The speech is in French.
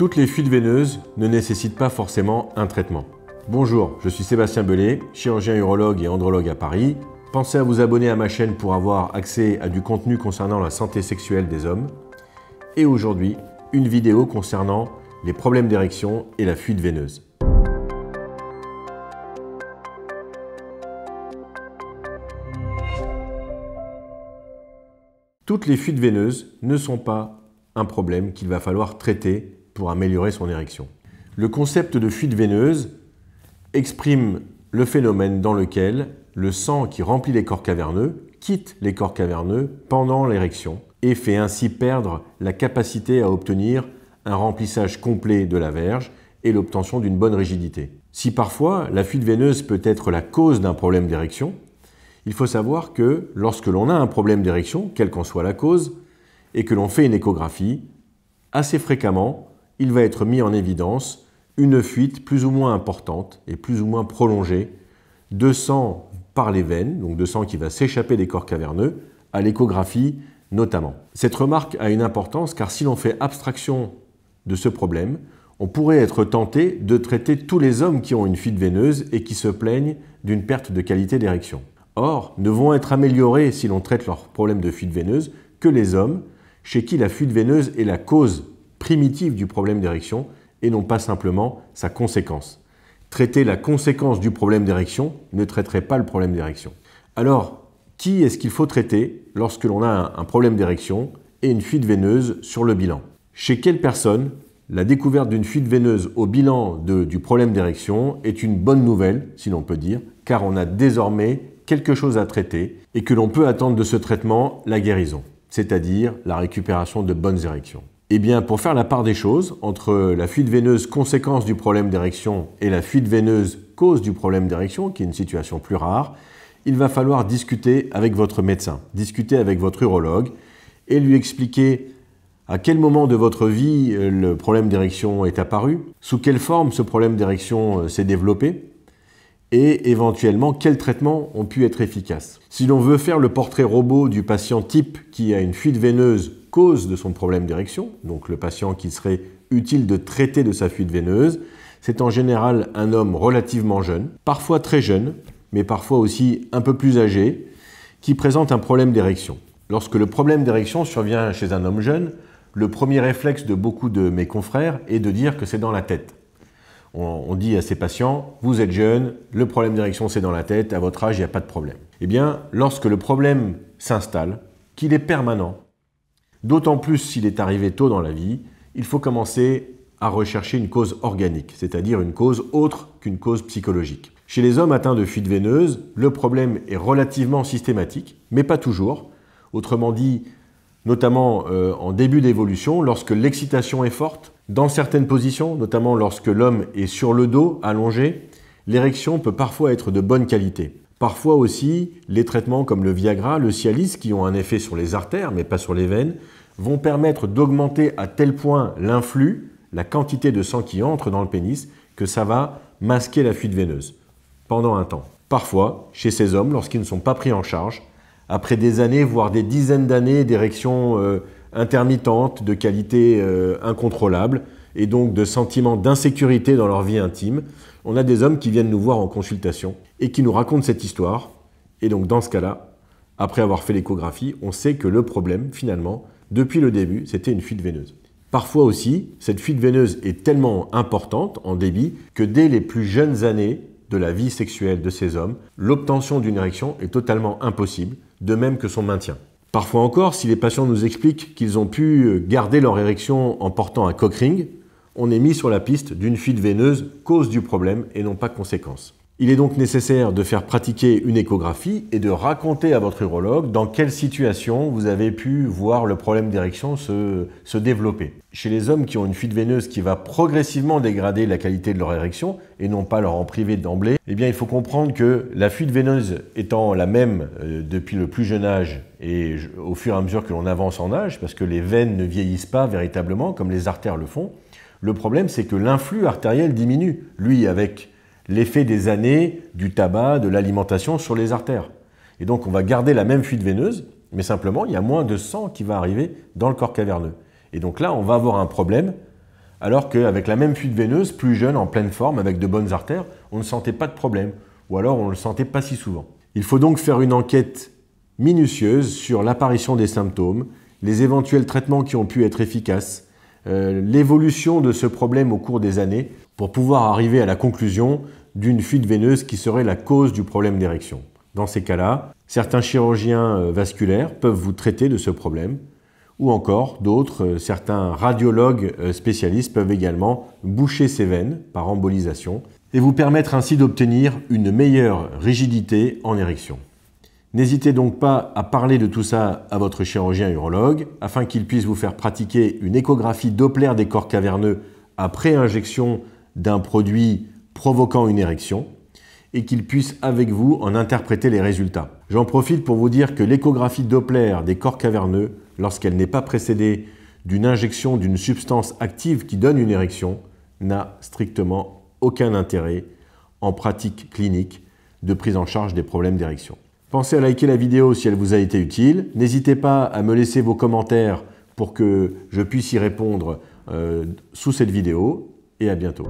Toutes les fuites veineuses ne nécessitent pas forcément un traitement. Bonjour, je suis Sébastien Bellet, chirurgien urologue et andrologue à Paris. Pensez à vous abonner à ma chaîne pour avoir accès à du contenu concernant la santé sexuelle des hommes. Et aujourd'hui, une vidéo concernant les problèmes d'érection et la fuite veineuse. Toutes les fuites veineuses ne sont pas un problème qu'il va falloir traiter pour améliorer son érection. Le concept de fuite veineuse exprime le phénomène dans lequel le sang qui remplit les corps caverneux quitte les corps caverneux pendant l'érection et fait ainsi perdre la capacité à obtenir un remplissage complet de la verge et l'obtention d'une bonne rigidité. Si parfois la fuite veineuse peut être la cause d'un problème d'érection, il faut savoir que lorsque l'on a un problème d'érection, quelle qu'en soit la cause, et que l'on fait une échographie, assez fréquemment, il va être mis en évidence une fuite plus ou moins importante et plus ou moins prolongée de sang par les veines, donc de sang qui va s'échapper des corps caverneux, à l'échographie notamment. Cette remarque a une importance car si l'on fait abstraction de ce problème, on pourrait être tenté de traiter tous les hommes qui ont une fuite veineuse et qui se plaignent d'une perte de qualité d'érection. Or, ne vont être améliorés si l'on traite leur problème de fuite veineuse que les hommes chez qui la fuite veineuse est la cause primitif du problème d'érection et non pas simplement sa conséquence. Traiter la conséquence du problème d'érection ne traiterait pas le problème d'érection. Alors, qui est-ce qu'il faut traiter lorsque l'on a un problème d'érection et une fuite veineuse sur le bilan Chez quelle personne la découverte d'une fuite veineuse au bilan du problème d'érection est une bonne nouvelle, si l'on peut dire, car on a désormais quelque chose à traiter et que l'on peut attendre de ce traitement la guérison, c'est-à-dire la récupération de bonnes érections. Eh bien, pour faire la part des choses entre la fuite veineuse conséquence du problème d'érection et la fuite veineuse cause du problème d'érection, qui est une situation plus rare, il va falloir discuter avec votre médecin, discuter avec votre urologue et lui expliquer à quel moment de votre vie euh, le problème d'érection est apparu, sous quelle forme ce problème d'érection euh, s'est développé, et éventuellement quels traitements ont pu être efficaces. Si l'on veut faire le portrait robot du patient type qui a une fuite veineuse cause de son problème d'érection, donc le patient qui serait utile de traiter de sa fuite veineuse, c'est en général un homme relativement jeune, parfois très jeune, mais parfois aussi un peu plus âgé, qui présente un problème d'érection. Lorsque le problème d'érection survient chez un homme jeune, le premier réflexe de beaucoup de mes confrères est de dire que c'est dans la tête. On, dit à ces patients, vous êtes jeune, le problème d'érection c'est dans la tête, à votre âge il n'y a pas de problème. Eh bien, lorsque le problème s'installe, qu'il est permanent, d'autant plus s'il est arrivé tôt dans la vie, il faut commencer à rechercher une cause organique, c'est-à-dire une cause autre qu'une cause psychologique. Chez les hommes atteints de fuite veineuse, le problème est relativement systématique, mais pas toujours. Autrement dit, notamment euh, en début d'évolution, lorsque l'excitation est forte, dans certaines positions, notamment lorsque l'homme est sur le dos, allongé, l'érection peut parfois être de bonne qualité. Parfois aussi, les traitements comme le Viagra, le Cialis, qui ont un effet sur les artères, mais pas sur les veines, vont permettre d'augmenter à tel point l'influx, la quantité de sang qui entre dans le pénis, que ça va masquer la fuite veineuse pendant un temps. Parfois, chez ces hommes, lorsqu'ils ne sont pas pris en charge, après des années, voire des dizaines d'années d'érections euh, intermittentes, de qualité euh, incontrôlable, et donc de sentiments d'insécurité dans leur vie intime, on a des hommes qui viennent nous voir en consultation et qui nous racontent cette histoire. Et donc dans ce cas-là, après avoir fait l'échographie, on sait que le problème, finalement, depuis le début, c'était une fuite veineuse. Parfois aussi, cette fuite veineuse est tellement importante en débit que dès les plus jeunes années, de la vie sexuelle de ces hommes, l'obtention d'une érection est totalement impossible, de même que son maintien. Parfois encore, si les patients nous expliquent qu'ils ont pu euh, garder leur érection en portant un cockring, on est mis sur la piste d'une fuite veineuse, cause du problème et non pas conséquence. Il est donc nécessaire de faire pratiquer une échographie et de raconter à votre urologue dans quelle situation vous avez pu voir le problème d'érection se, développer. Chez les hommes qui ont une fuite veineuse qui va progressivement dégrader la qualité de leur érection et non pas leur en priver d'emblée, eh bien il faut comprendre que la fuite veineuse étant la même euh, depuis le plus jeune âge et au fur et à mesure que l'on avance en âge, parce que les veines ne vieillissent pas véritablement comme les artères le font, le problème c'est que l'influx artériel diminue, lui avec l'effet des années du tabac, de l'alimentation sur les artères. Et donc on va garder la même fuite veineuse, mais simplement il y a moins de sang qui va arriver dans le corps caverneux. Et donc là, on va avoir un problème, alors qu'avec la même fuite veineuse, plus jeune, en pleine forme, avec de bonnes artères, on ne sentait pas de problème, ou alors on ne le sentait pas si souvent. Il faut donc faire une enquête minutieuse sur l'apparition des symptômes, les éventuels traitements qui ont pu être efficaces, euh, l'évolution de ce problème au cours des années, pour pouvoir arriver à la conclusion d'une fuite veineuse qui serait la cause du problème d'érection. Dans ces cas-là, certains chirurgiens euh, vasculaires peuvent vous traiter de ce problème, ou encore d'autres, euh, certains radiologues euh, spécialistes peuvent également boucher ces veines par embolisation et vous permettre ainsi d'obtenir une meilleure rigidité en érection. N'hésitez donc pas à parler de tout ça à votre chirurgien urologue afin qu'il puisse vous faire pratiquer une échographie Doppler des corps caverneux après injection d'un produit provoquant une érection et qu'il puisse avec vous en interpréter les résultats. J'en profite pour vous dire que l'échographie Doppler des corps caverneux, lorsqu'elle n'est pas précédée d'une injection d'une substance active qui donne une érection, n'a strictement aucun intérêt en pratique clinique de prise en charge des problèmes d'érection. Pensez à liker la vidéo si elle vous a été utile. N'hésitez pas à me laisser vos commentaires pour que je puisse y répondre euh, sous cette vidéo et à bientôt.